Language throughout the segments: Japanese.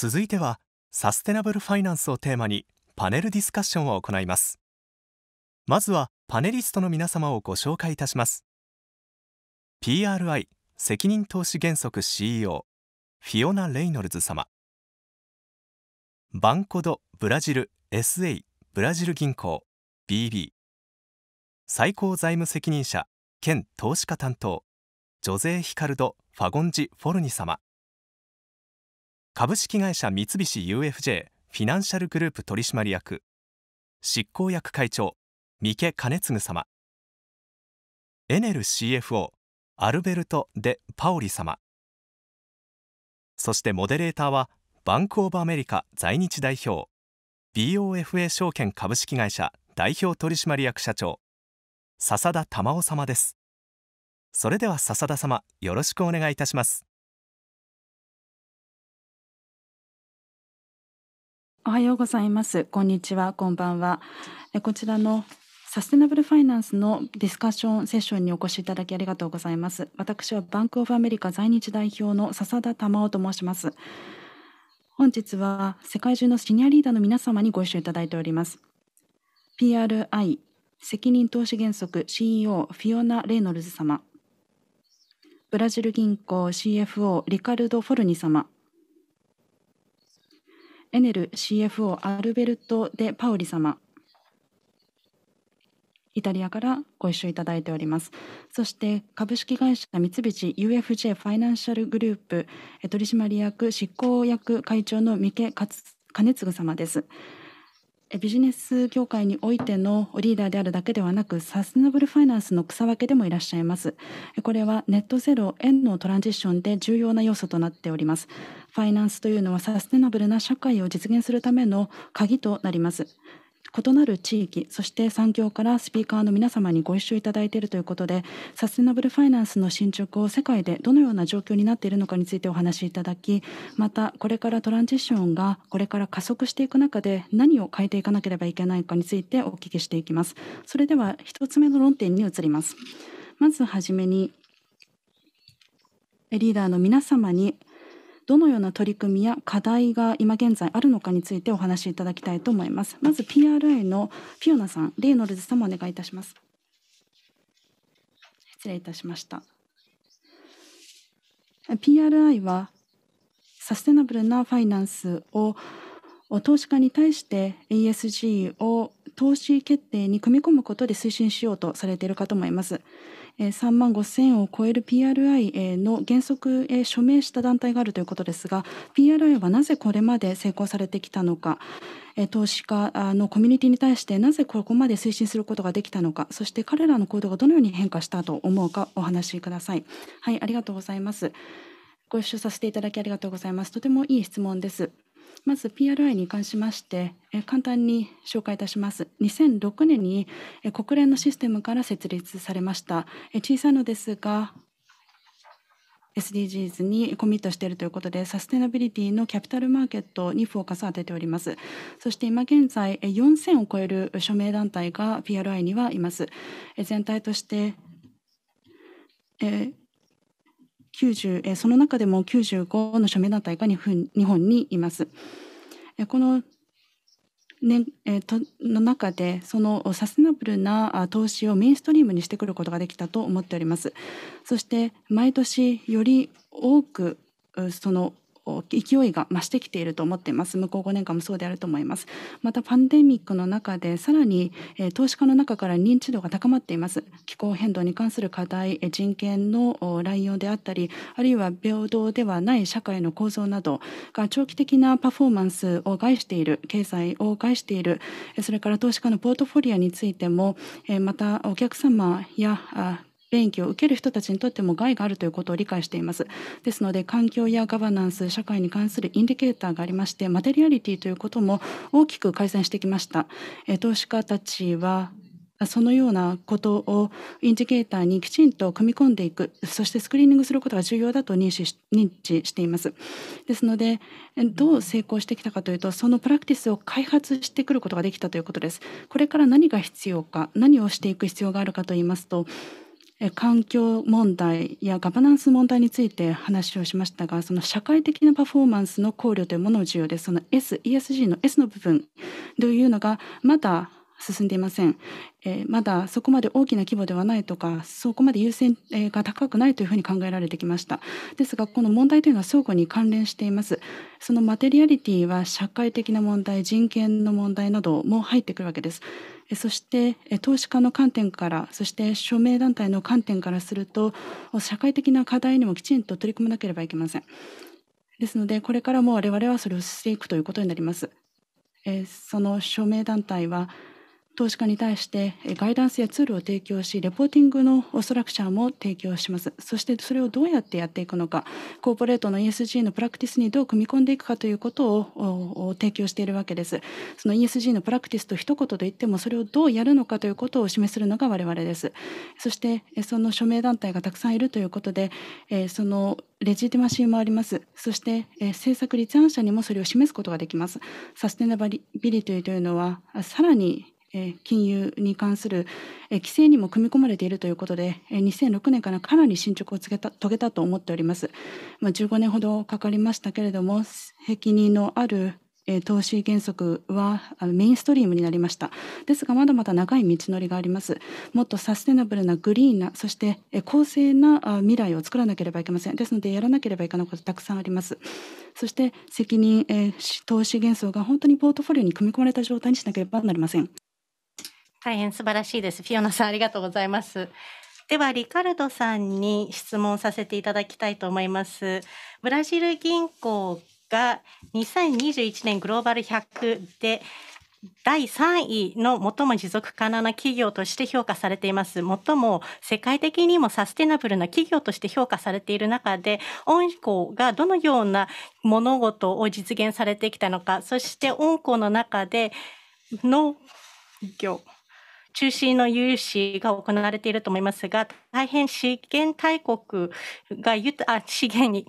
続いてはサステナブルファイナンスをテーマにパネルディスカッションを行いますまずはパネリストの皆様をご紹介いたします PRI 責任投資原則 CEO フィオナ・レイノルズ様バンコドブラジル SA ブラジル銀行 BB 最高財務責任者兼投資家担当ジョゼヒカルド・ファゴンジ・フォルニ様株式会社三菱 UFJ フィナンシャルグループ取締役執行役会長三毛兼次様エネル CFO アルベルト・デ・パオリ様そしてモデレーターはバンク・オブ・アメリカ在日代表 BOFA 証券株式会社代表取締役社長笹田玉緒様ですそれでは笹田様よろしくお願いいたしますおはようございます。こんにちは。こんばんは。こちらのサステナブルファイナンスのディスカッションセッションにお越しいただきありがとうございます。私はバンクオブアメリカ在日代表の笹田珠緒と申します。本日は世界中のシニアリーダーの皆様にご一緒いただいております。PRI 責任投資原則 CEO フィオナ・レイノルズ様ブラジル銀行 CFO リカルド・フォルニ様エネル CFO アルベルト・デ・パウリ様イタリアからご一緒いただいておりますそして株式会社三菱 UFJ ファイナンシャルグループ取締役執行役会長の三毛勝金次様ですビジネス業界においてのリーダーであるだけではなくサステナブルファイナンスの草分けでもいらっしゃいますこれはネットゼロへのトランジッションで重要な要素となっておりますファイナンスというのはサステナブルな社会を実現するための鍵となります異なる地域そして産業からスピーカーの皆様にご一緒いただいているということでサステナブルファイナンスの進捗を世界でどのような状況になっているのかについてお話しいただきまたこれからトランジションがこれから加速していく中で何を変えていかなければいけないかについてお聞きしていきますそれでは一つ目の論点に移りますまずはじめにリーダーの皆様にどのような取り組みや課題が今現在あるのかについてお話しいただきたいと思いますまず PRI のフィオナさんレイノルズ様お願いいたします失礼いたしました PRI はサステナブルなファイナンスを投資家に対して ESG を投資決定に組み込むことで推進しようとされているかと思います。3万5000円を超える PRI の原則署名した団体があるということですが PRI はなぜこれまで成功されてきたのか投資家のコミュニティに対してなぜここまで推進することができたのかそして彼らの行動がどのように変化したと思うかお話しください。はいありがとうございますご一緒させていただきありがとうございますとてもいい質問です。まず PRI に関しまして簡単に紹介いたします2006年に国連のシステムから設立されました小さいのですが SDGs にコミットしているということでサステナビリティのキャピタルマーケットにフォーカスを当てておりますそして今現在4000を超える署名団体が PRI にはいます全体として、えー90えその中でも95の署名団体が日本日本にいます。えこのねえー、との中でそのサステナブルなあ投資をメインストリームにしてくることができたと思っておりますそして毎年より多くそのこう勢いが増してきていると思っています向こう5年間もそうであると思いますまたパンデミックの中でさらに、え投資家の中から認知度が高まっています気候変動に関する課題、え人権の乱用であったりあるいは平等ではない社会の構造などが長期的なパフォーマンスを害している経済を害しているそれから投資家のポートフォリアについてもまたお客様や便益を受ける人たちにとっても害があるということを理解していますですので環境やガバナンス社会に関するインディケーターがありましてマテリアリティということも大きく改善してきました投資家たちはそのようなことをインディケーターにきちんと組み込んでいく、そしてスクリーニングすることが重要だと認識認知しています。ですので、どう成功してきたかというと、そのプラクティスを開発してくることができたということです。これから何が必要か、何をしていく必要があるかといいますと、環境問題やガバナンス問題について話をしましたがその社会的なパフォーマンスの考慮というものを重要でその S ESG の S の部分というのがまだ進んでいませんえー、まだそこまで大きな規模ではないとかそこまで優先が高くないというふうに考えられてきましたですがこの問題というのは相互に関連していますそのマテリアリティは社会的な問題人権の問題なども入ってくるわけですそして投資家の観点からそして署名団体の観点からすると社会的な課題にもきちんと取り組まなければいけませんですのでこれからも我々はそれをしていくということになりますその署名団体は投資家に対してガイダンスやツールを提供しレポーティングのストラクチャーも提供しますそしてそれをどうやってやっていくのかコーポレートの ESG のプラクティスにどう組み込んでいくかということを提供しているわけですその ESG のプラクティスと一言で言ってもそれをどうやるのかということを示するのが我々ですそしてその署名団体がたくさんいるということでそのレジテマシーもありますそして政策立案者にもそれを示すことができますサステナビリティというのはさらに金融に関する規制にも組み込まれているということで、2006年からかなり進捗を遂げたと思っております。15年ほどかかりましたけれども、責任のある投資原則はメインストリームになりましたですがまだまだ長い道のりがありますもっとサステナブルなグリーンなそして公正な未来を作らなければいけませんですのでやらなければいけないことたくさんありますそして責任投資原則が本当にポートフォリオに組み込まれた状態にしなければなりません大変素晴らしいです。フィオナさん、ありがとうございます。では、リカルドさんに質問させていただきたいと思います。ブラジル銀行が2021年グローバル100で第3位の最も持続可能な企業として評価されています。最も世界的にもサステナブルな企業として評価されている中で、御校がどのような物事を実現されてきたのか、そして御校の中での業、中心の融資が行われていると思いますが、大変資源大国があ資源に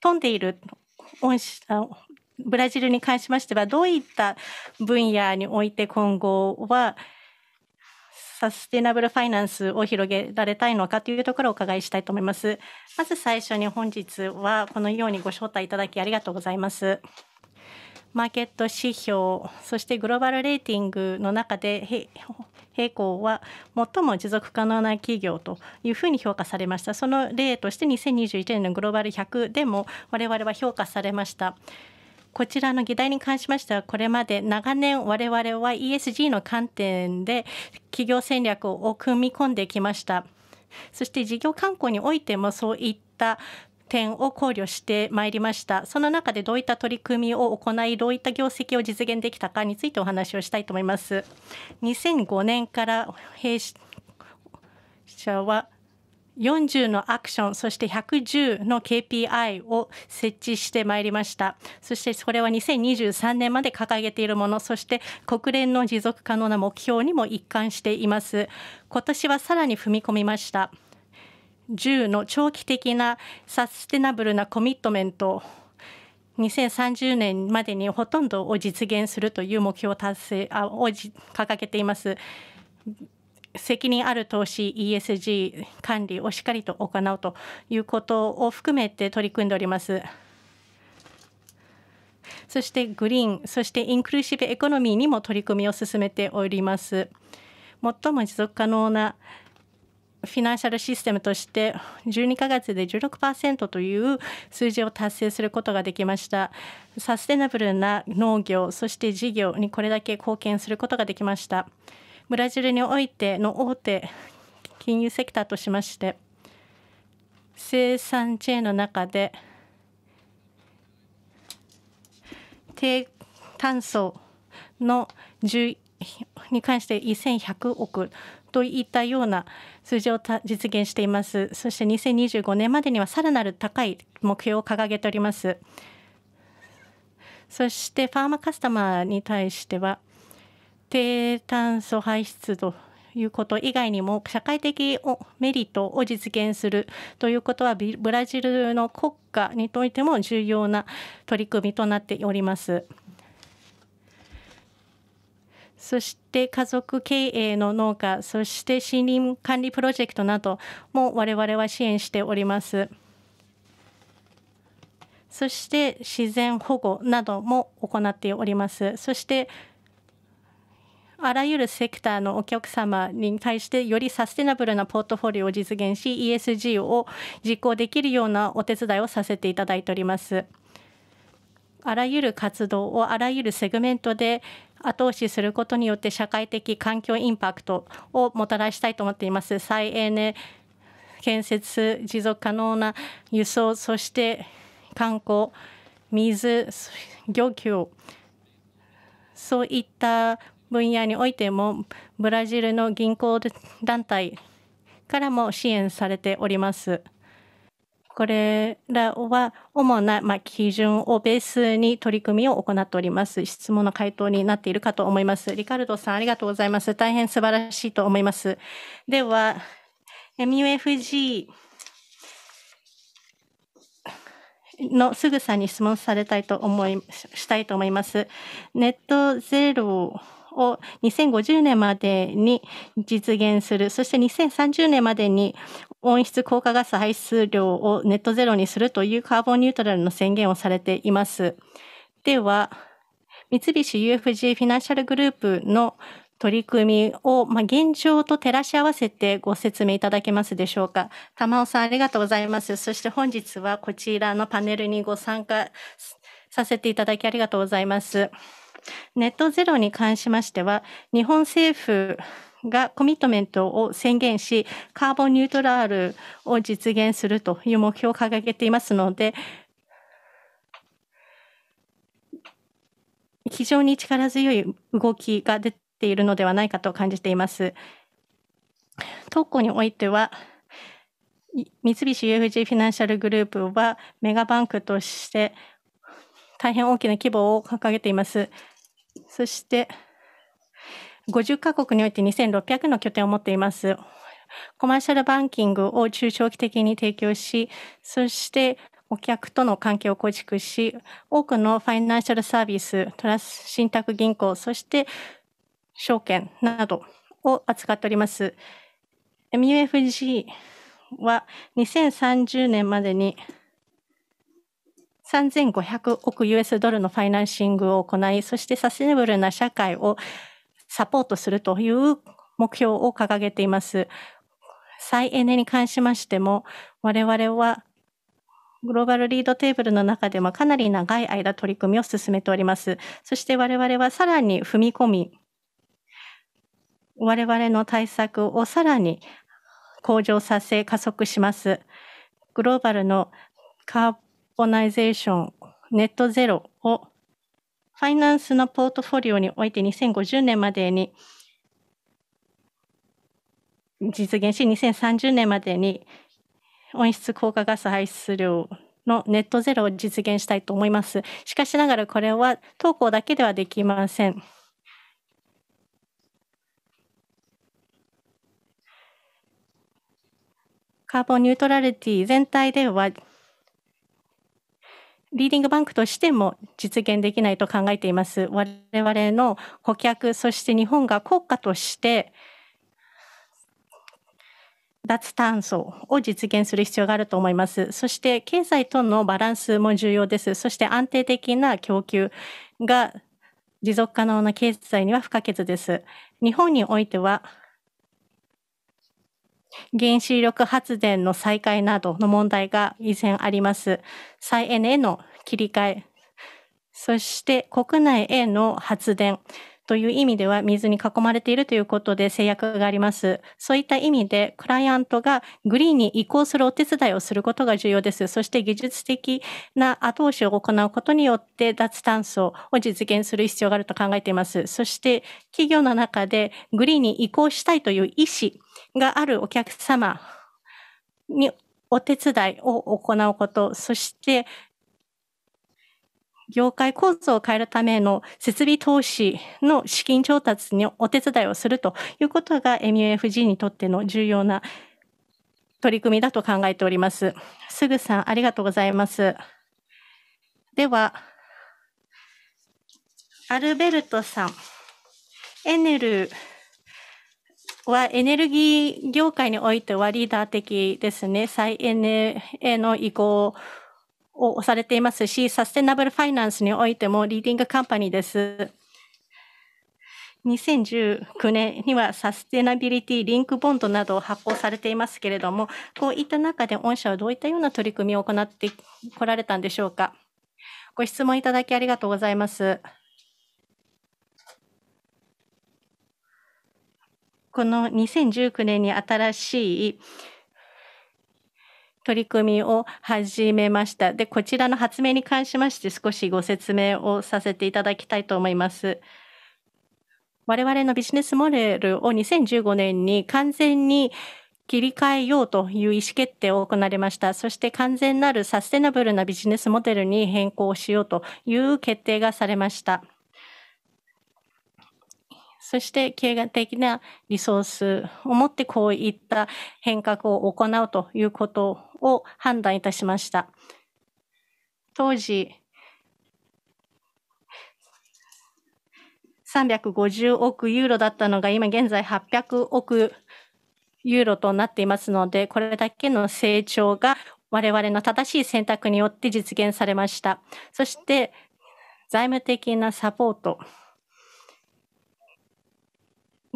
富んでいるブラジルに関しましては、どういった分野において今後は、サステナブルファイナンスを広げられたいのかというところをお伺いしたいと思います。まず最初に本日はこのようにご招待いただきありがとうございます。マーケット指標そしてグローバルレーティングの中で平行は最も持続可能な企業というふうに評価されましたその例として2021年のグローバル100でも我々は評価されました。こちらの議題に関しましてはこれまで長年我々は ESG の観点で企業戦略を組み込んできましたそして事業慣行においてもそういった点を考慮してまいりましたその中でどういった取り組みを行いどういった業績を実現できたかについてお話をしたいと思います2005年から弊社は40のアクションそして110の KPI を設置してまいりましたそしてそれは2023年まで掲げているものそして国連の持続可能な目標にも一貫しています今年はさらに踏み込みました10の長期的なサステナブルなコミットメント2030年までにほとんどを実現するという目標を達成あを掲げています。責任ある投資 ESG 管理をしっかりと行うということを含めて取り組んでおります。そしてグリーン、そしてインクルーシブエコノミーにも取り組みを進めております。最も持続可能なフィナンシャルシステムとして12ヶ月で16%という数字を達成することができましたサステナブルな農業そして事業にこれだけ貢献することができましたブラジルにおいての大手金融セクターとしまして生産チェーンの中で低炭素の11に関して1100億といったような数字を実現していますそして2025年までにはさらなる高い目標を掲げておりますそしてファーマカスタマーに対しては低炭素排出ということ以外にも社会的メリットを実現するということはブラジルの国家においても重要な取り組みとなっております。そして家族経営の農家、そして森林管理プロジェクトなども我々は支援しております。そして自然保護なども行っております。そしてあらゆるセクターのお客様に対してよりサステナブルなポートフォリオを実現し ESG を実行できるようなお手伝いをさせていただいております。あらゆる活動をあらゆるセグメントで後押しすることによって社会的環境インパクトをもたらしたいと思っています。再エネ建設持続可能な輸送そして観光水漁業そういった分野においてもブラジルの銀行団体からも支援されております。これらは主な、ま基準をベースに取り組みを行っております。質問の回答になっているかと思います。リカルドさん、ありがとうございます。大変素晴らしいと思います。では、MUFG のすぐさに質問されたいと思い、したいと思います。ネットゼロを2050年までに実現する、そして2030年までに温室効果ガス排出量をネットゼロにするというカーボンニュートラルの宣言をされています。では、三菱 UFG フィナンシャルグループの取り組みを、まあ、現状と照らし合わせてご説明いただけますでしょうか。玉尾さんありがとうございます。そして本日はこちらのパネルにご参加させていただきありがとうございます。ネットゼロに関しましては、日本政府がコミットメントを宣言し、カーボンニュートラルを実現するという目標を掲げていますので、非常に力強い動きが出ているのではないかと感じています。特攻においては、三菱 UFG フィナンシャルグループはメガバンクとして大変大きな規模を掲げています。そして、50カ国において2600の拠点を持っています。コマーシャルバンキングを中長期的に提供し、そしてお客との関係を構築し、多くのファイナンシャルサービス、トラス信託銀行、そして証券などを扱っております。MUFG は2030年までに3500億 US ドルのファイナンシングを行い、そしてサステナブルな社会をサポートするという目標を掲げています。再エネに関しましても、我々はグローバルリードテーブルの中でもかなり長い間取り組みを進めております。そして我々はさらに踏み込み、我々の対策をさらに向上させ加速します。グローバルのカーボナイゼーション、ネットゼロをファイナンスのポートフォリオにおいて2050年までに実現し、2030年までに温室効果ガス排出量のネットゼロを実現したいと思います。しかしながらこれは投稿だけではできません。カーボンニュートラリティ全体ではリーディングバンクとしても実現できないと考えています。我々の顧客、そして日本が国家として脱炭素を実現する必要があると思います。そして経済とのバランスも重要です。そして安定的な供給が持続可能な経済には不可欠です。日本においては原子力発電の再開などの問題が依然あります。再エネへの切り替え、そして国内への発電という意味では水に囲まれているということで制約があります。そういった意味でクライアントがグリーンに移行するお手伝いをすることが重要です。そして技術的な後押しを行うことによって脱炭素を実現する必要があると考えています。そして企業の中でグリーンに移行したいという意思があるお客様にお手伝いを行うこと、そして業界構造を変えるための設備投資の資金調達にお手伝いをするということが MUFG にとっての重要な取り組みだと考えております。すぐさん、ありがとうございます。では、アルベルトさん、エネルはエネルギー業界においてはリーダー的ですね。再エネへの移行をされていますし、サステナブルファイナンスにおいてもリーディングカンパニーです。2019年にはサステナビリティリンクボンドなどを発行されていますけれども、こういった中で御社はどういったような取り組みを行ってこられたんでしょうか。ご質問いただきありがとうございます。この2019年に新しい取り組みを始めました。で、こちらの発明に関しまして少しご説明をさせていただきたいと思います。我々のビジネスモデルを2015年に完全に切り替えようという意思決定を行われました。そして完全なるサステナブルなビジネスモデルに変更しようという決定がされました。そして経営的なリソースをもってこういった変革を行うということを判断いたしました。当時、350億ユーロだったのが今現在800億ユーロとなっていますので、これだけの成長が我々の正しい選択によって実現されました。そして財務的なサポート。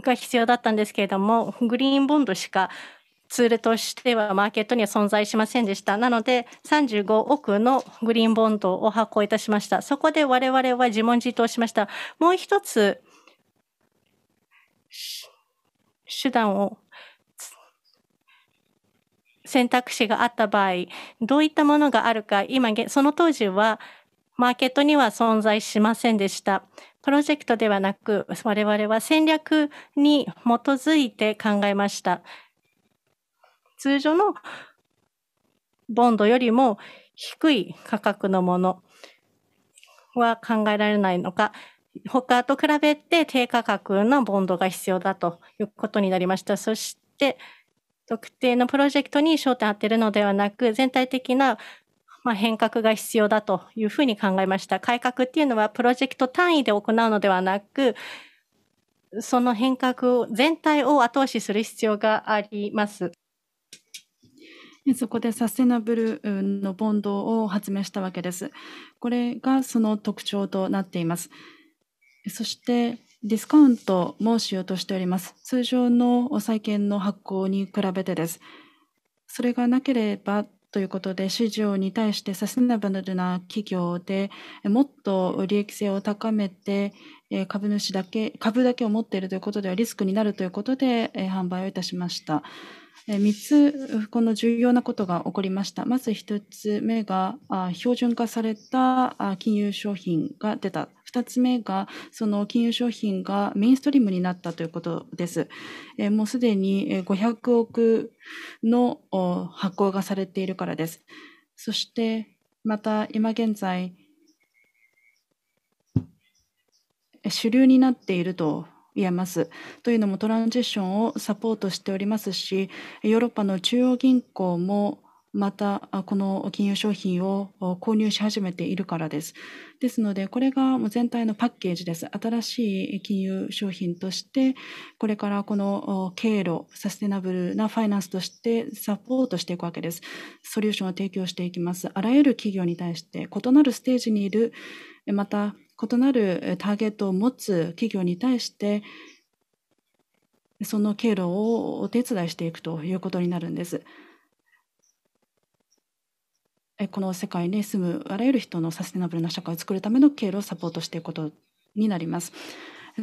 が必要だったんですけれどもグリーンボンドしかツールとしてはマーケットには存在しませんでした。なので35億のグリーンボンドを発行いたしました。そこで我々は自問自答しました。もう一つ手段を選択肢があった場合、どういったものがあるか、今、その当時はマーケットには存在しませんでした。プロジェクトではなく、我々は戦略に基づいて考えました。通常のボンドよりも低い価格のものは考えられないのか、他と比べて低価格のボンドが必要だということになりました。そして、特定のプロジェクトに焦点を当てるのではなく、全体的なまあ、変革が必要だというふうに考えました。改革っていうのはプロジェクト単位で行うのではなく、その変革を全体を後押しする必要があります。そこでサステナブルのボンドを発明したわけです。これがその特徴となっています。そしてディスカウントもしようとしております。通常の債券の発行に比べてです。それがなければということで、市場に対してサステナブルな企業でもっと利益性を高めて、株主だけ、株だけを持っているということではリスクになるということで、販売をいたしました。3つ、この重要なことが起こりました。まず1つ目が、標準化された金融商品が出た2つ目が、その金融商品がメインストリームになったということです。えー、もうすでに500億の発行がされているからです。そして、また今現在、主流になっていると言えます。というのもトランジッションをサポートしておりますし、ヨーロッパの中央銀行もまたこの金融商品を購入し始めているからです。ですのでこれが全体のパッケージです。新しい金融商品としてこれからこの経路サステナブルなファイナンスとしてサポートしていくわけです。ソリューションを提供していきます。あらゆる企業に対して異なるステージにいるまた異なるターゲットを持つ企業に対してその経路をお手伝いしていくということになるんです。この世界に住むあらゆる人のサステナブルな社会を作るための経路をサポートしていくことになります。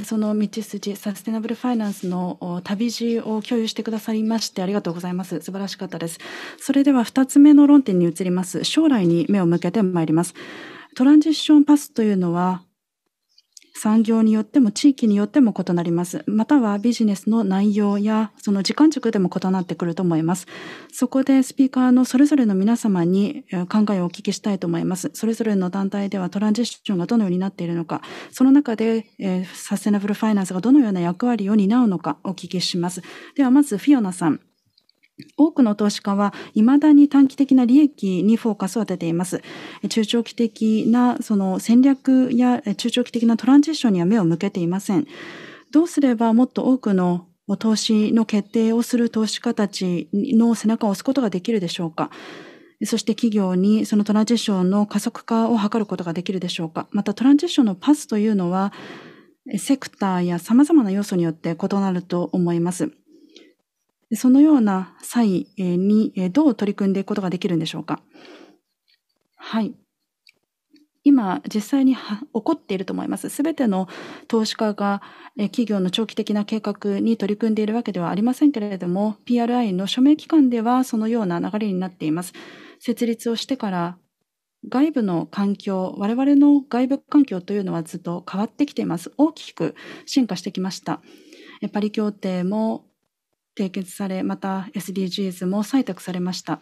その道筋、サステナブルファイナンスの旅路を共有してくださいましてありがとうございます。素晴らしかったです。それでは2つ目の論点に移ります。将来に目を向けてまいります。トランジッションパスというのは産業によっても地域によっても異なります。またはビジネスの内容やその時間軸でも異なってくると思います。そこでスピーカーのそれぞれの皆様に考えをお聞きしたいと思います。それぞれの団体ではトランジッションがどのようになっているのか、その中で、えー、サステナブルファイナンスがどのような役割を担うのかお聞きします。ではまずフィオナさん。多くの投資家はいまだに短期的な利益にフォーカスを当てています。中長期的なその戦略や中長期的なトランジッションには目を向けていません。どうすればもっと多くの投資の決定をする投資家たちの背中を押すことができるでしょうか。そして企業にそのトランジッションの加速化を図ることができるでしょうか。またトランジッションのパスというのはセクターや様々な要素によって異なると思います。そのような際にどう取り組んでいくことができるんでしょうか。はい。今実際に起こっていると思います。すべての投資家が企業の長期的な計画に取り組んでいるわけではありませんけれども、PRI の署名機関ではそのような流れになっています。設立をしてから外部の環境、我々の外部環境というのはずっと変わってきています。大きく進化してきました。パリ協定も締結され、また SDGs も採択されました。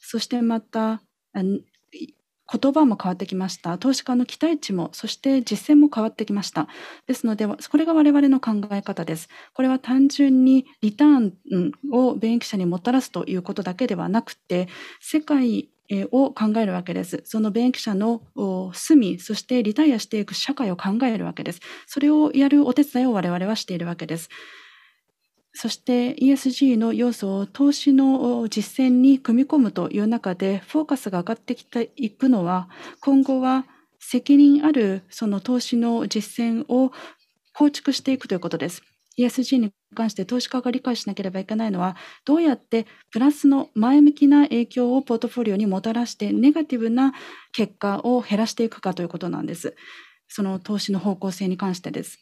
そしてまた、言葉も変わってきました。投資家の期待値も、そして実践も変わってきました。ですので、これが我々の考え方です。これは単純にリターンを便益者にもたらすということだけではなくて、世界を考えるわけです。その便益者の住み、そしてリタイアしていく社会を考えるわけです。それをやるお手伝いを我々はしているわけです。そして ESG の要素を投資の実践に組み込むという中でフォーカスが上がってきていくのは今後は責任あるその投資の実践を構築していくということです。ESG に関して投資家が理解しなければいけないのはどうやってプラスの前向きな影響をポートフォリオにもたらしてネガティブな結果を減らしていくかということなんです。その投資の方向性に関してです。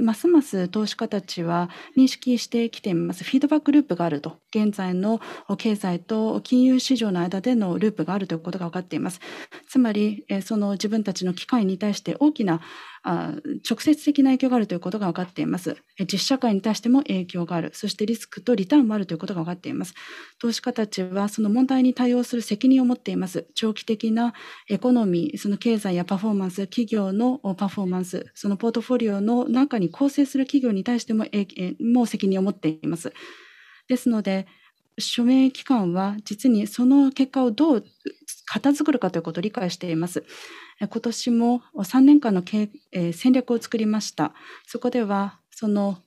ますます投資家たちは認識してきています。フィードバックループがあると。現在の経済と金融市場の間でのループがあるということが分かっています。つまり、その自分たちの機会に対して大きなあ直接的な影響があるということが分かっています。実社会に対しても影響がある、そしてリスクとリターンもあるということが分かっています。投資家たちはその問題に対応する責任を持っています。長期的なエコノミー、その経済やパフォーマンス、企業のパフォーマンス、そのポートフォリオの中に構成する企業に対してももう責任を持っています。ですので、署名機関は実にその結果をどう片づくるかということを理解しています。今年も3年間の、えー、戦略を作りました。そこではその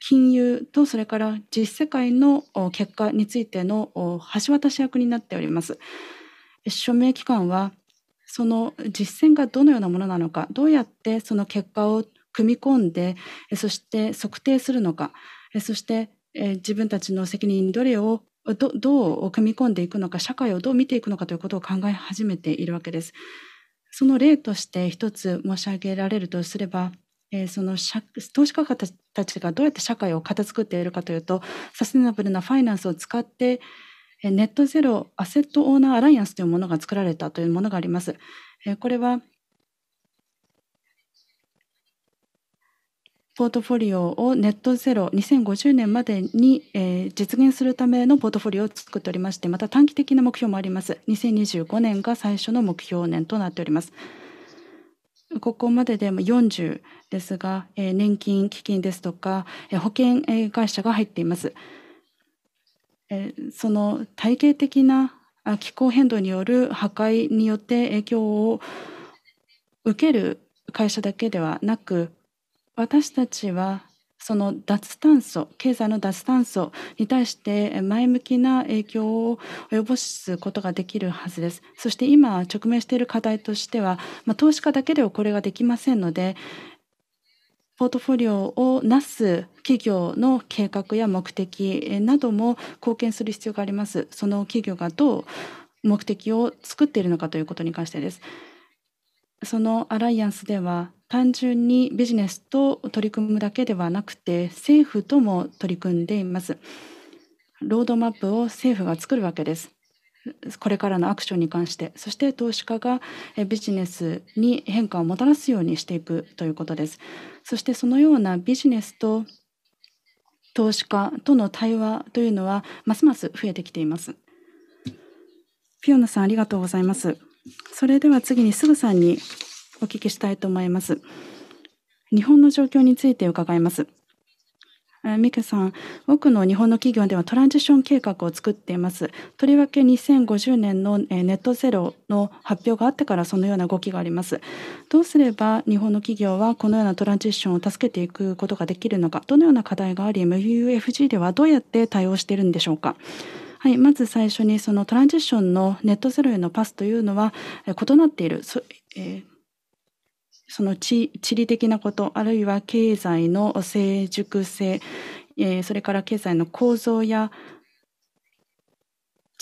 金融とそれから実世界の結果についての橋渡し役になっております。署名機関はその実践がどのようなものなのかどうやってその結果を組み込んでそして測定するのかそしてえー、自分たちの責任どれをどどう組み込んでいくのか社会をどう見ていくのかということを考え始めているわけです。その例として一つ申し上げられるとすれば、えー、その投資家たちがどうやって社会を片付くっているかというとサステナブルなファイナンスを使ってネットゼロアセットオーナーアライアンスというものが作られたというものがあります。これはポートフォリオをネットゼロ2050年までに、えー、実現するためのポートフォリオを作っておりましてまた短期的な目標もあります2025年が最初の目標年となっておりますここまでで40ですが、えー、年金基金ですとか、えー、保険会社が入っています、えー、その体系的な気候変動による破壊によって影響を受ける会社だけではなく私たちはその脱炭素経済の脱炭素に対して前向きな影響を及ぼすことができるはずですそして今直面している課題としては、まあ、投資家だけではこれができませんのでポートフォリオをなす企業の計画や目的なども貢献する必要がありますその企業がどう目的を作っているのかということに関してです。そのアライアンスでは単純にビジネスと取り組むだけではなくて政府とも取り組んでいます。ロードマップを政府が作るわけです。これからのアクションに関してそして投資家がビジネスに変化をもたらすようにしていくということですそしてそのようなビジネスと投資家との対話というのはますます増えてきていますピオナさんありがとうございますそれでは次にすぐさんにお聞きしたいと思います。日本の状況について伺います。ミケさん、多くの日本の企業ではトランジション計画を作っています。とりわけ2050年のネットゼロの発表があってからそのような動きがあります。どうすれば日本の企業はこのようなトランジションを助けていくことができるのか、どのような課題があり、MUFG ではどうやって対応しているんでしょうか。はい、まず最初にそのトランジッションのネットゼロへのパスというのは異なっている。そえーその地理的なことあるいは経済の成熟性、えー、それから経済の構造や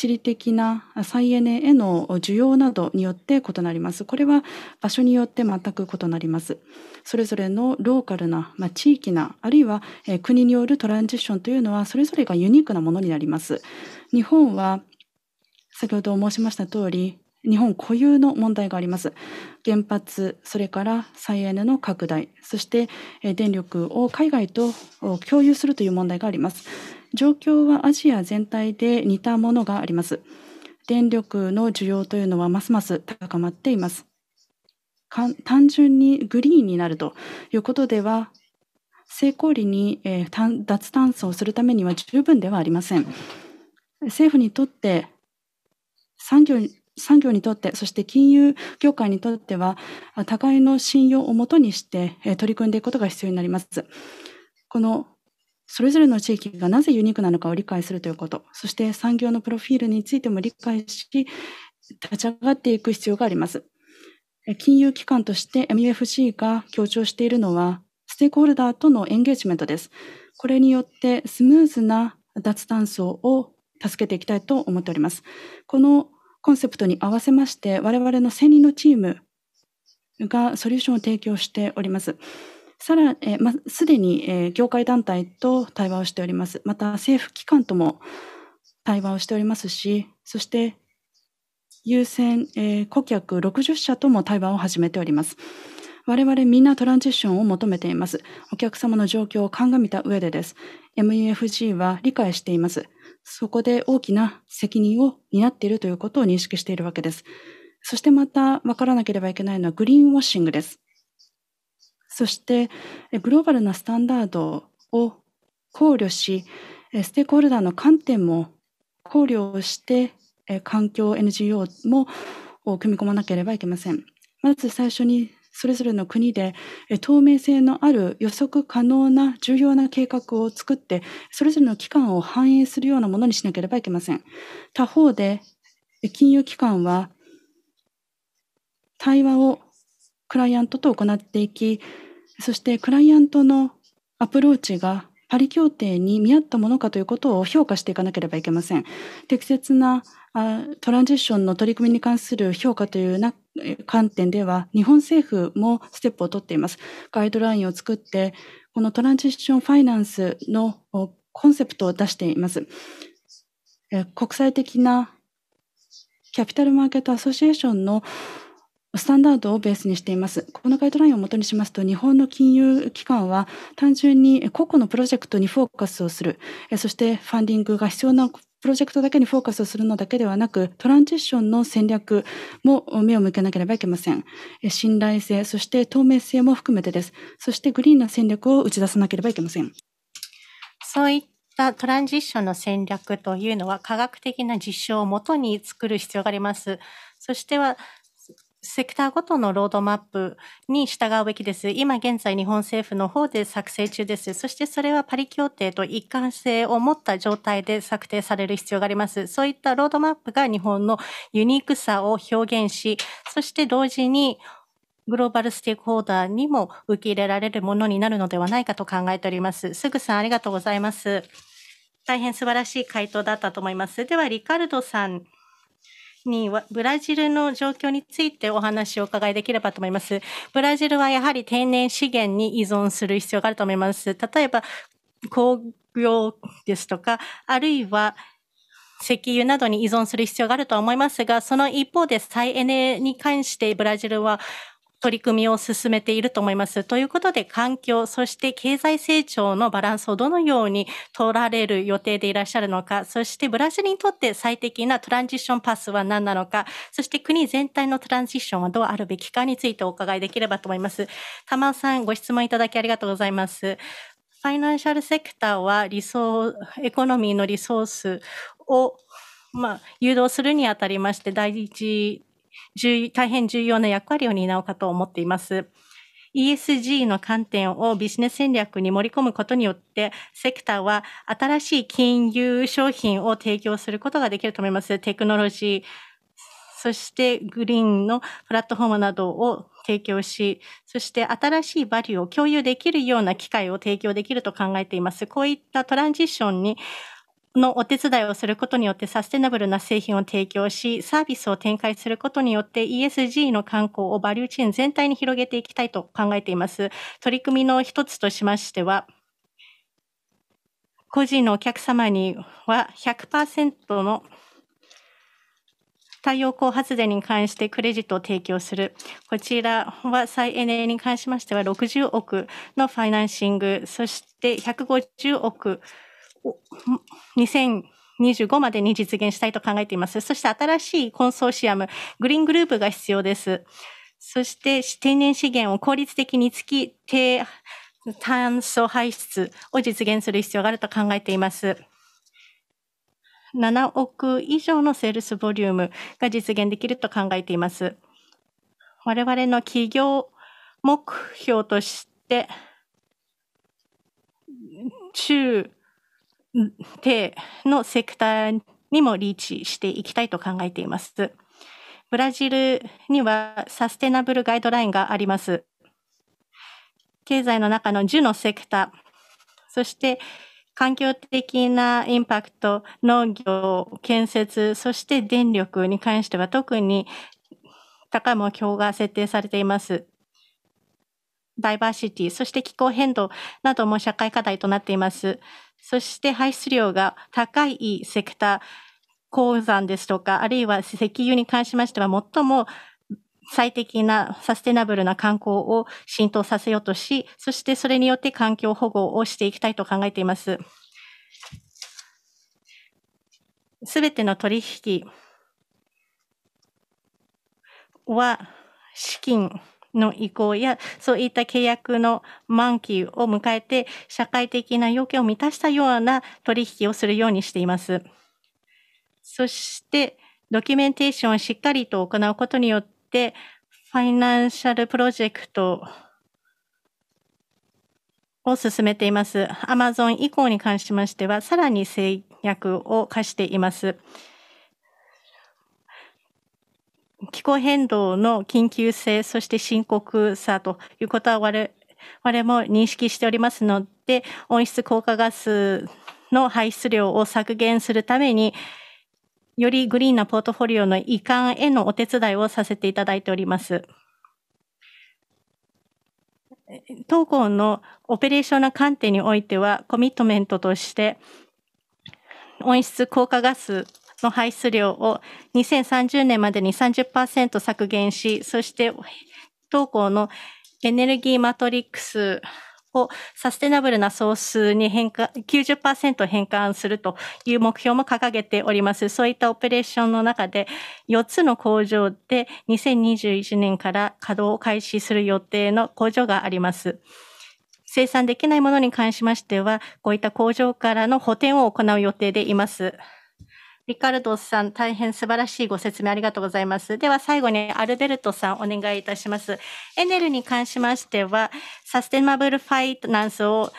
地理的な再エネへの需要などによって異なります。これは場所によって全く異なります。それぞれのローカルな、まあ、地域な、あるいは国によるトランジションというのはそれぞれがユニークなものになります。日本は先ほど申しました通り、日本固有の問題があります。原発、それから再エネの拡大、そして電力を海外と共有するという問題があります。状況はアジア全体で似たものがあります。電力の需要というのはますます高まっています。単純にグリーンになるということでは成功裏に、えー、脱炭素をするためには十分ではありません。政府にとって産業産業にとってそして金融業界にとっては互いの信用をもとにして取り組んでいくことが必要になります。このそれぞれの地域がなぜユニークなのかを理解するということ、そして産業のプロフィールについても理解し、立ち上がっていく必要があります。金融機関として MUFC が強調しているのは、ステークホルダーとのエンゲージメントです。これによってスムーズな脱炭素を助けていきたいと思っております。このコンセプトに合わせまして、我々の専任のチームがソリューションを提供しております。さら、えー、ま、すでに、えー、業界団体と対話をしております。また政府機関とも対話をしておりますし、そして優先、えー、顧客60社とも対話を始めております。我々みんなトランジッションを求めています。お客様の状況を鑑みた上でです。MUFG は理解しています。そこで大きな責任を担っているということを認識しているわけです。そしてまた分からなければいけないのはグリーンウォッシングです。そしてグローバルなスタンダードを考慮し、ステークホルダーの観点も考慮して、環境 NGO も組み込まなければいけません。まず最初にそれぞれの国で透明性のある予測可能な重要な計画を作ってそれぞれの機関を反映するようなものにしなければいけません他方で金融機関は対話をクライアントと行っていきそしてクライアントのアプローチがパリ協定に見合ったものかということを評価していかなければいけません。適切なトランジッションの取り組みに関する評価という観点では、日本政府もステップを取っています。ガイドラインを作って、このトランジッションファイナンスのコンセプトを出しています。国際的なキャピタルマーケットアソシエーションのスタンダードをベースにしています。このガイドラインをもとにしますと、日本の金融機関は単純に個々のプロジェクトにフォーカスをする、そしてファンディングが必要なプロジェクトだけにフォーカスをするのだけではなく、トランジッションの戦略も目を向けなければいけません。信頼性、そして透明性も含めてです。そしてグリーンな戦略を打ち出さなければいけません。そういったトランジッションの戦略というのは科学的な実証をもとに作る必要があります。そしてはセクターごとのロードマップに従うべきです。今現在日本政府の方で作成中です。そしてそれはパリ協定と一貫性を持った状態で策定される必要があります。そういったロードマップが日本のユニークさを表現し、そして同時にグローバルステークホルダーにも受け入れられるものになるのではないかと考えております。すぐさんありがとうございます。大変素晴らしい回答だったと思います。ではリカルドさん。にブラジルの状況についてお話をお伺いできればと思います。ブラジルはやはり天然資源に依存する必要があると思います。例えば工業ですとか、あるいは石油などに依存する必要があるとは思いますが、その一方で再エネに関してブラジルは取り組みを進めていると思います。ということで、環境、そして経済成長のバランスをどのように取られる予定でいらっしゃるのか、そしてブラジルにとって最適なトランジッションパスは何なのか、そして国全体のトランジッションはどうあるべきかについてお伺いできればと思います。玉尾さん、ご質問いただきありがとうございます。ファイナンシャルセクターはリソエコノミーのリソースをまあ、誘導するにあたりまして、第一大変重要な役割を担うかと思っています。ESG の観点をビジネス戦略に盛り込むことによって、セクターは新しい金融商品を提供することができると思います。テクノロジー、そしてグリーンのプラットフォームなどを提供し、そして新しいバリューを共有できるような機会を提供できると考えています。こういったトランジションにのお手伝いをすることによってサステナブルな製品を提供し、サービスを展開することによって ESG の観光をバリューチェーン全体に広げていきたいと考えています。取り組みの一つとしましては、個人のお客様には100%の太陽光発電に関してクレジットを提供する。こちらは再エネに関しましては60億のファイナンシング、そして150億2025までに実現したいと考えています。そして新しいコンソーシアム、グリーングループが必要です。そして天然資源を効率的につき低炭素排出を実現する必要があると考えています。7億以上のセールスボリュームが実現できると考えています。我々の企業目標として、中手のセクターにもリーチしていきたいと考えています。ブラジルにはサステナブルガイドラインがあります。経済の中の10のセクター、そして環境的なインパクト、農業、建設、そして電力に関しては特に高い目標が設定されています。ダイバーシティ、そして気候変動なども社会課題となっています。そして排出量が高いセクター、鉱山ですとか、あるいは石油に関しましては最も最適なサステナブルな観光を浸透させようとし、そしてそれによって環境保護をしていきたいと考えています。すべての取引は資金、の移行やそういった契約の満期を迎えて社会的な要件を満たしたような取引をするようにしています。そしてドキュメンテーションをしっかりと行うことによってファイナンシャルプロジェクトを進めています。Amazon 以降に関しましてはさらに制約を課しています。気候変動の緊急性、そして深刻さということは我々も認識しておりますので、温室効果ガスの排出量を削減するために、よりグリーンなポートフォリオの移管へのお手伝いをさせていただいております。当校のオペレーションな観点においては、コミットメントとして、温室効果ガスの排出量を2030年までに30%削減し、そして当校のエネルギーマトリックスをサステナブルな総数に変換、90%変換するという目標も掲げております。そういったオペレーションの中で4つの工場で2021年から稼働を開始する予定の工場があります。生産できないものに関しましては、こういった工場からの補填を行う予定でいます。リカルドさん、大変素晴らしいご説明ありがとうございます。では最後にアルベルトさん、お願いいたします。エネルに関しましては、サステナブルファイナンスを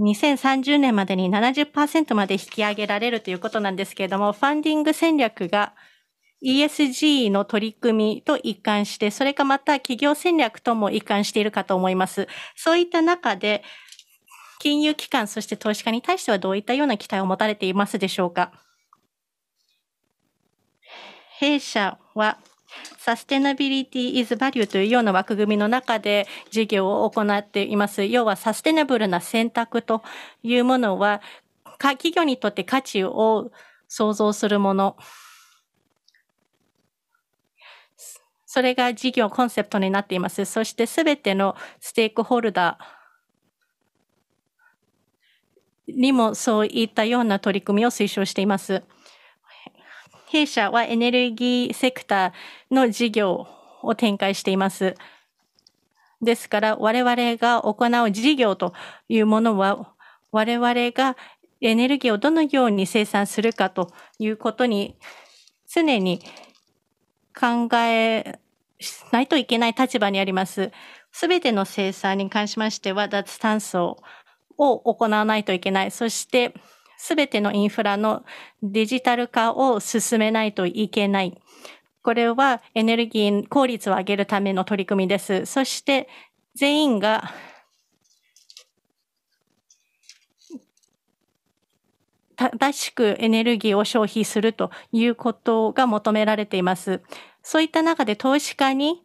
2030年までに70%まで引き上げられるということなんですけれども、ファンディング戦略が ESG の取り組みと一貫して、それかまた企業戦略とも一貫しているかと思います。そういった中で、金融機関、そして投資家に対してはどういったような期待を持たれていますでしょうか。弊社はサステナビリティ・イズ・バリューというような枠組みの中で事業を行っています。要はサステナブルな選択というものは、企業にとって価値を創造するもの。それが事業コンセプトになっています。そしてすべてのステークホルダー、にもそういったような取り組みを推奨しています。弊社はエネルギーセクターの事業を展開しています。ですから我々が行う事業というものは我々がエネルギーをどのように生産するかということに常に考えないといけない立場にあります。すべての生産に関しましては脱炭素を行わないといけない。そして、すべてのインフラのデジタル化を進めないといけない。これはエネルギー効率を上げるための取り組みです。そして、全員が正しくエネルギーを消費するということが求められています。そういった中で投資家に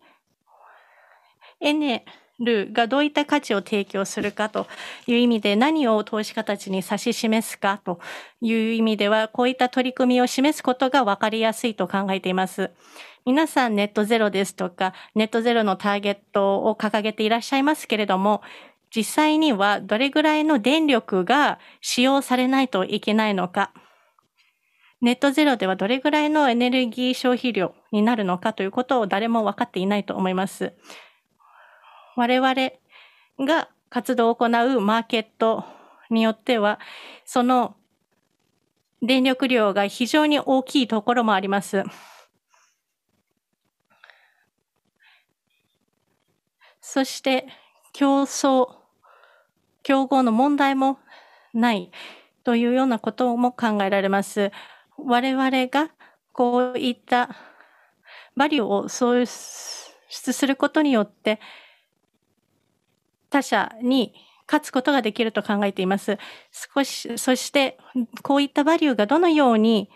エネルがどういった価値を提供するかという意味で何を投資家たちに指し示すかという意味ではこういった取り組みを示すことが分かりやすいと考えています。皆さんネットゼロですとかネットゼロのターゲットを掲げていらっしゃいますけれども実際にはどれぐらいの電力が使用されないといけないのかネットゼロではどれぐらいのエネルギー消費量になるのかということを誰も分かっていないと思います。我々が活動を行うマーケットによっては、その電力量が非常に大きいところもあります。そして競争、競合の問題もないというようなことも考えられます。我々がこういったバリューを創出することによって、他者に勝つことができると考えています。少し、そして、こういったバリューがどのように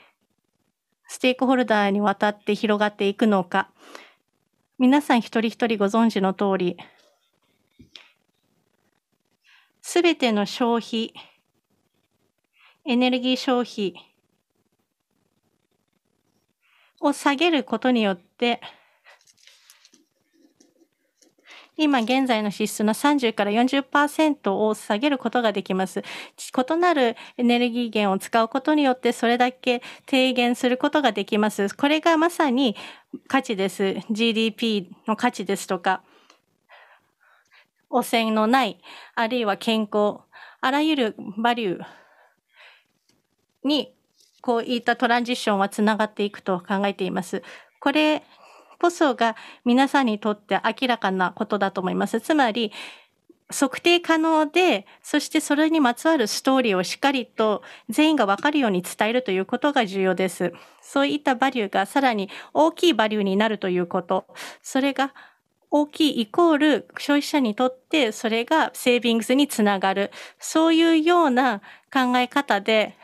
ステークホルダーにわたって広がっていくのか、皆さん一人一人ご存知の通り、すべての消費、エネルギー消費を下げることによって、今現在の支出の30から40%を下げることができます。異なるエネルギー源を使うことによってそれだけ低減することができます。これがまさに価値です。GDP の価値ですとか、汚染のない、あるいは健康、あらゆるバリューにこういったトランジッションはつながっていくと考えています。これこそが皆さんにとって明らかなことだと思います。つまり、測定可能で、そしてそれにまつわるストーリーをしっかりと全員がわかるように伝えるということが重要です。そういったバリューがさらに大きいバリューになるということ。それが大きいイコール消費者にとってそれがセービングスにつながる。そういうような考え方で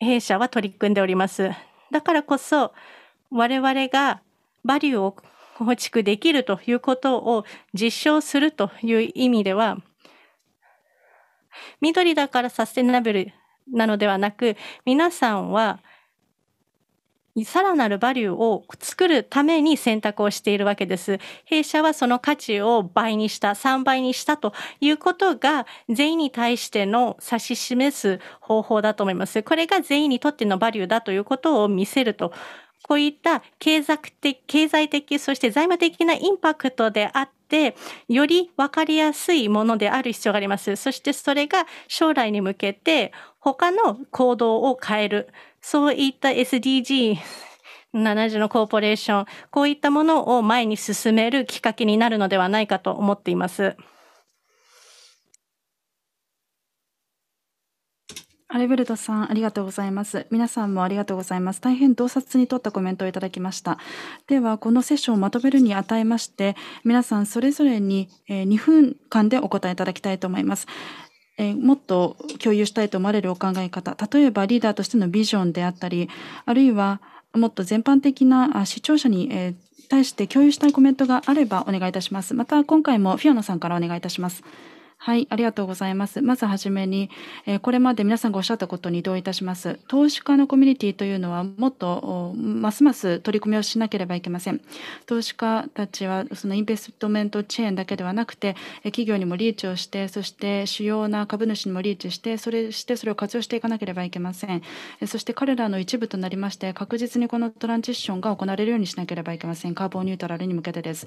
弊社は取り組んでおります。だからこそ我々がバリューを構築できるということを実証するという意味では緑だからサステナブルなのではなく皆さんはさらなるバリューを作るために選択をしているわけです。弊社はその価値を倍にした、3倍にしたということが、全員に対しての指し示す方法だと思います。これが全員にとってのバリューだということを見せると。こういった経済的、経済的、そして財務的なインパクトであって、より分かりやすいものである必要があります。そしてそれが将来に向けて他の行動を変える。そういった SDG 70のコーポレーション、こういったものを前に進めるきっかけになるのではないかと思っています。アルベルトさん、ありがとうございます。皆さんもありがとうございます。大変洞察にとったコメントをいただきました。では、このセッションをまとめるにあたりまして、皆さんそれぞれに2分間でお答えいただきたいと思います。えもっと共有したいと思われるお考え方例えばリーダーとしてのビジョンであったりあるいはもっと全般的な視聴者に、え対して共有したいコメントがあればお願いいたしますまた今回もフィアノさんからお願いいたします。はい、ありがとうございます。まずはじめに、えこれまで皆さんがおっしゃったことに同意いたします。投資家のコミュニティというのは、もっとますます取り組みをしなければいけません。投資家たちは、そのインベストメントチェーンだけではなくて、企業にもリーチをして、そして主要な株主にもリーチして、それしてそれを活用していかなければいけません。そして彼らの一部となりまして、確実にこのトランジッションが行われるようにしなければいけません。カーボンニュートラルに向けてです。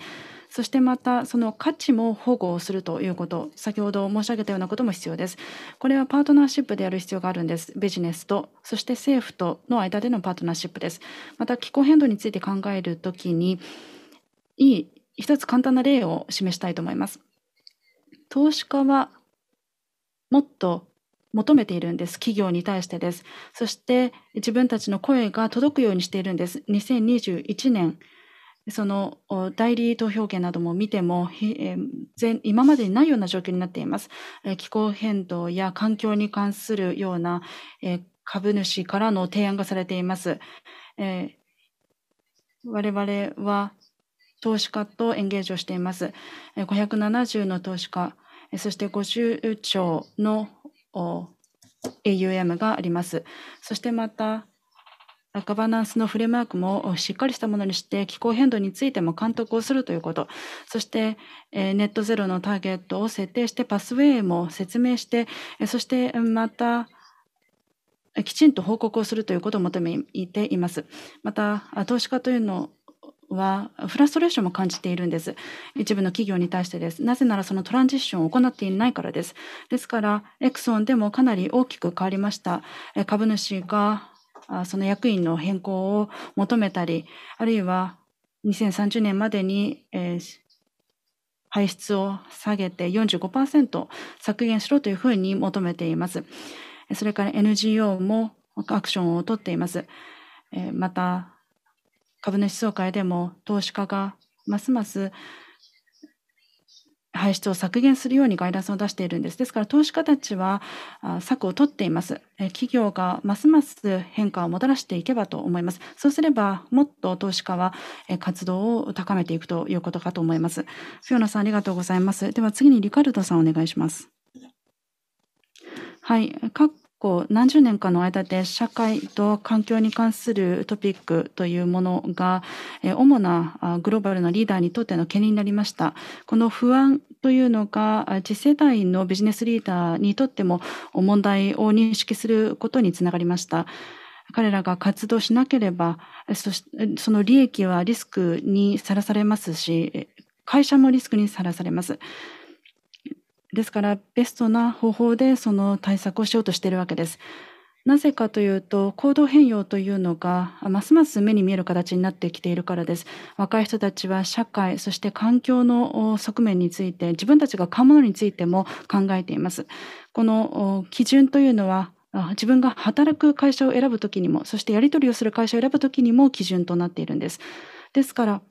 そしてまた、その価値も保護をするということ。先ほど申し上げたようなことも必要です。これはパートナーシップでやる必要があるんです。ビジネスと、そして政府との間でのパートナーシップです。また気候変動について考えるときに、いい、一つ簡単な例を示したいと思います。投資家はもっと求めているんです。企業に対してです。そして自分たちの声が届くようにしているんです。2021年その代理投票権なども見ても、え今までにないような状況になっています。え気候変動や環境に関するような、え株主からの提案がされています。えれ我々は投資家とエンゲージをしています。570の投資家、そして50兆の AUM があります。そしてまたガバナンスのフレームワークもしっかりしたものにして気候変動についても監督をするということそして、えネットゼロのターゲットを設定してパスウェイも説明してそしてまたきちんと報告をするということを求めていますまた投資家というのはフラストレーションも感じているんです一部の企業に対してですなぜならそのトランジッションを行っていないからですですからエクソンでもかなり大きく変わりました株主がその役員の変更を求めたり、あるいは2030年までに、えー、排出を下げて45%削減しろというふうに求めています。それから NGO もアクションを取っています。また、株主総会でも投資家がますます排出を削減するようにガイダンスを出しているんです。ですから投資家たちは策を取っています。企業がますます変化をもたらしていけばと思います。そうすればもっと投資家は活動を高めていくということかと思います。フィオナさんありがとうございます。では次にリカルドさんお願いします。はい、各何十年かの間で社会と環境に関するトピックというものが主なグローバルなリーダーにとっての懸念になりました。この不安というのが次世代のビジネスリーダーにとっても問題を認識することにつながりました。彼らが活動しなければそその利益はリスクにさらされますし会社もリスクにさらされます。ですから、ベストな方法でその対策をしようとしているわけです。なぜかというと、行動変容というのが、ますます目に見える形になってきているからです。若い人たちは社会、そして環境の側面について、自分たちが買うものについても考えています。この基準というのは、自分が働く会社を選ぶときにも、そしてやり取りをする会社を選ぶときにも基準となっているんです。ですから、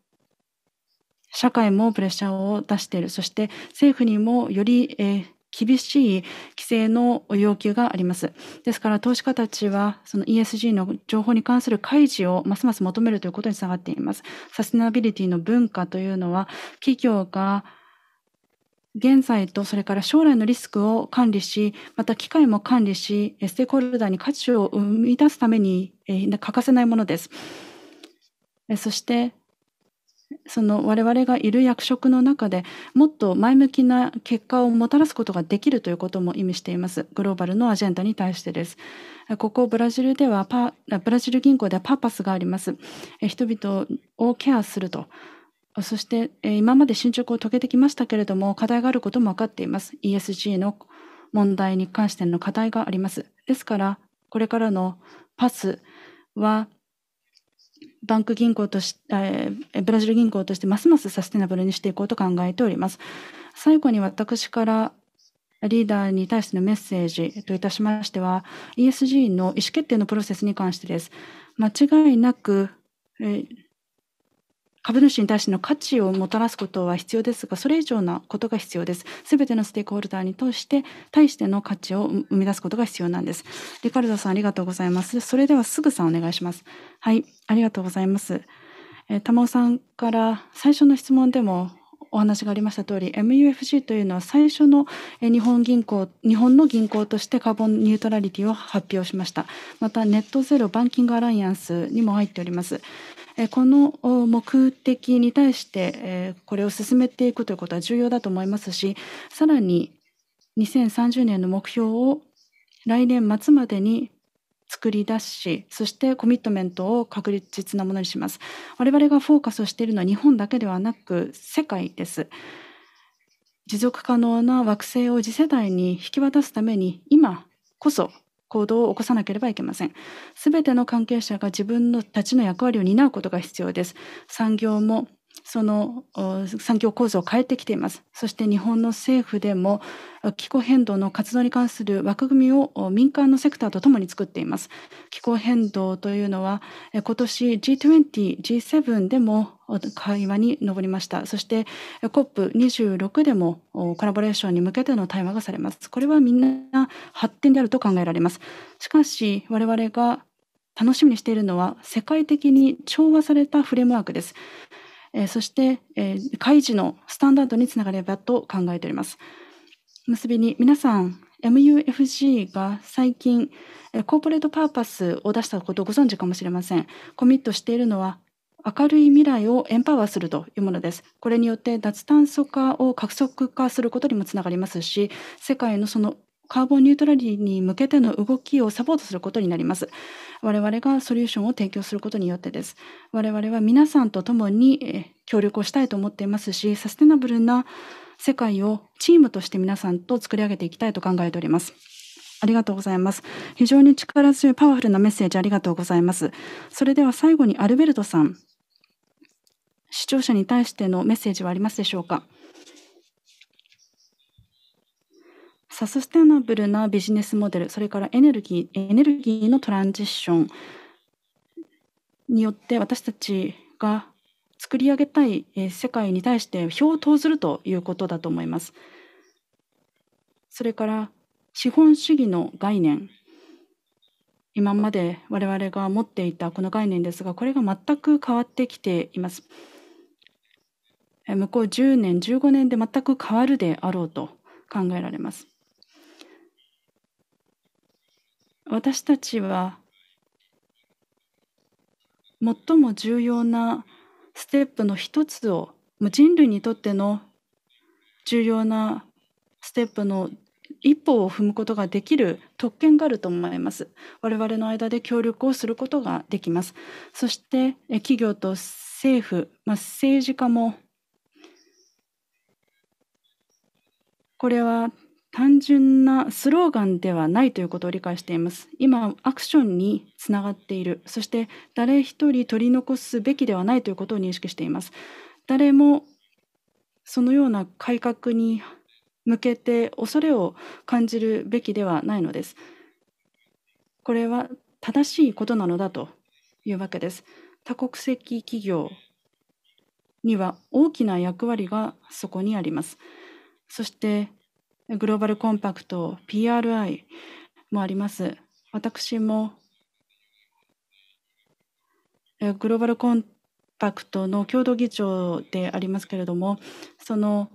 社会もプレッシャーを出しているそして政府にもより、えー、厳しい規制の要求があります。ですから投資家たちはその ESG の情報に関する開示をますます求めるということに下がっています。サステナビリティの文化というのは企業が現在とそれから将来のリスクを管理し、また機会も管理し、ステークホルダーに価値を生み出すために欠かせないものです。そしてその我々がいる役職の中でもっと前向きな結果をもたらすことができるということも意味していますグローバルのアジェンダに対してですここブラジルではパブラジル銀行ではパーパスがあります人々をケアするとそして今まで進捗を遂げてきましたけれども課題があることも分かっています ESG の問題に関しての課題がありますですからこれからのパスはバンク銀行とし、えー、ブラジル銀行としてますますサステナブルにしていこうと考えております。最後に私からリーダーに対してのメッセージといたしましては、ESG の意思決定のプロセスに関してです。間違いなく、えー株主に対しての価値をもたらすことは必要ですがそれ以上なことが必要ですすべてのステークホルダーに通して対しての価値を生み出すことが必要なんですリカルドさんありがとうございますそれではすぐさんお願いしますはいありがとうございますえー、玉尾さんから最初の質問でもお話がありました通り MUFC というのは最初の日本銀行日本の銀行としてカーボンニュートラリティを発表しましたまたネットゼロバンキングアライアンスにも入っておりますこの目的に対してこれを進めていくということは重要だと思いますしさらに2030年の目標を来年末までに作り出しそしてコミットメントを確実なものにします我々がフォーカスをしているのは日本だけではなく世界です持続可能な惑星を次世代に引き渡すために今こそ行動を起こさなければいけませんすべての関係者が自分のたちの役割を担うことが必要です産業もその産業構造を変えてきています。そして日本の政府でも気候変動の活動に関する枠組みを民間のセクターとともに作っています。気候変動というのは今年 G20、G7 でも会話に上りました。そして COP26 でもコラボレーションに向けての対話がされます。これはみんな発展であると考えられます。しかし我々が楽しみにしているのは世界的に調和されたフレームワークです。えー、そして、えー、開示のスタンダードにつながればと考えております。結びに皆さん MUFG が最近コーポレートパーパスを出したことをご存知かもしれません。コミットしているのは明るい未来をエンパワーするというものです。これによって脱炭素化を加速化することにもつながりますし、世界のそのカーボンニュートラルに向けての動きをサポートすることになります。我々がソリューションを提供することによってです。我々は皆さんと共に協力をしたいと思っていますし、サステナブルな世界をチームとして皆さんと作り上げていきたいと考えております。ありがとうございます。非常に力強いパワフルなメッセージありがとうございます。それでは最後にアルベルトさん、視聴者に対してのメッセージはありますでしょうか。サステナブルなビジネスモデル、それからエネルギー、エネルギーのトランジッションによって私たちが作り上げたい世界に対して票を投ずるということだと思います。それから資本主義の概念、今まで我々が持っていたこの概念ですが、これが全く変わってきています。向こう10年、15年で全く変わるであろうと考えられます。私たちは最も重要なステップの一つを人類にとっての重要なステップの一歩を踏むことができる特権があると思います。我々の間で協力をすることができます。そして企業と政府、まあ、政治家もこれは単純なスローガンではないということを理解しています。今、アクションにつながっている、そして誰一人取り残すべきではないということを認識しています。誰もそのような改革に向けて恐れを感じるべきではないのです。これは正しいことなのだというわけです。多国籍企業には大きな役割がそこにあります。そしてグローバルコンパクト、PRI もあります。私もグローバルコンパクトの共同議長でありますけれども、その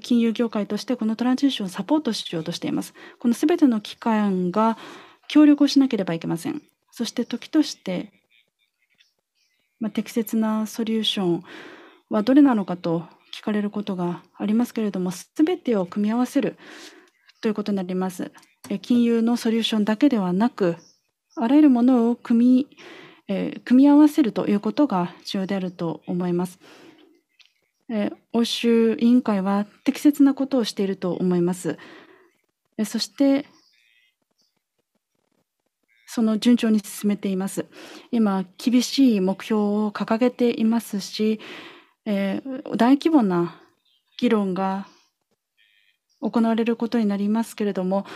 金融業界としてこのトランジションをサポートしようとしています。このすべての機関が協力をしなければいけません。そして時として、まあ、適切なソリューションはどれなのかと聞かれることがありますけれども、すべてを組み合わせるということになります。金融のソリューションだけではなく、あらゆるものを組み,、えー、組み合わせるということが重要であると思います。えー、欧州委員会は適切なことをしていると思います。えー、そして、その順調に進めています。今、厳しい目標を掲げていますし、えー、大規模な議論が行われることになりますけれども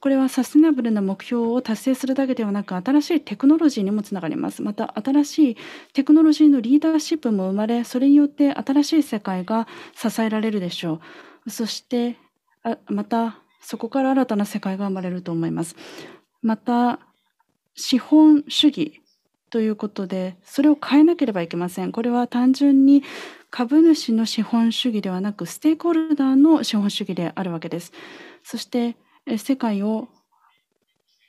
これはサステナブルな目標を達成するだけではなく新しいテクノロジーにもつながりますまた新しいテクノロジーのリーダーシップも生まれそれによって新しい世界が支えられるでしょうそしてまたそこから新たな世界が生まれると思いますまた資本主義ということでそれを変えなければいけませんこれは単純に株主の資本主義ではなくステークホルダーの資本主義であるわけですそして世界を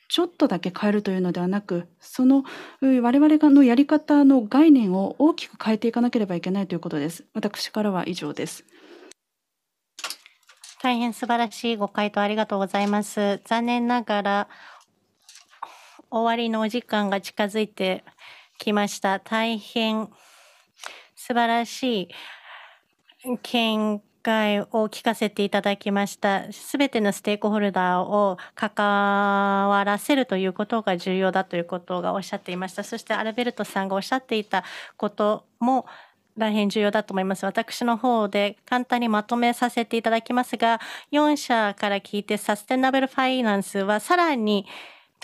ちょっとだけ変えるというのではなくその我々のやり方の概念を大きく変えていかなければいけないということです私からは以上です大変素晴らしいご回答ありがとうございます残念ながら終わりのお時間が近づいてきました。大変素晴らしい見解を聞かせていただきました。すべてのステークホルダーを関わらせるということが重要だということがおっしゃっていました。そしてアルベルトさんがおっしゃっていたことも大変重要だと思います。私の方で簡単にまとめさせていただきますが、4社から聞いてサステナブルファイナンスはさらに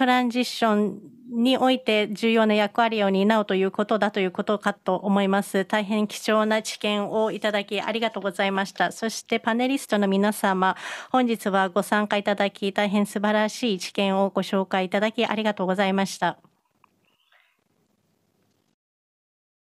トランジッションにおいて重要な役割を担うということだということかと思います。大変貴重な知見をいただきありがとうございました。そしてパネリストの皆様、本日はご参加いただき大変素晴らしい知見をご紹介いただきありがとうございました。